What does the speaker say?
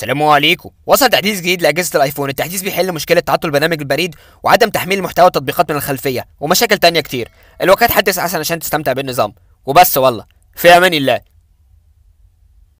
السلام عليكم وصل تحديث جديد لاجهزه الايفون التحديث بيحل مشكله تعطل برنامج البريد وعدم تحميل محتوى التطبيقات من الخلفيه ومشاكل تانية كتير الوقت حدث احسن عشان تستمتع بالنظام وبس والله في امان الله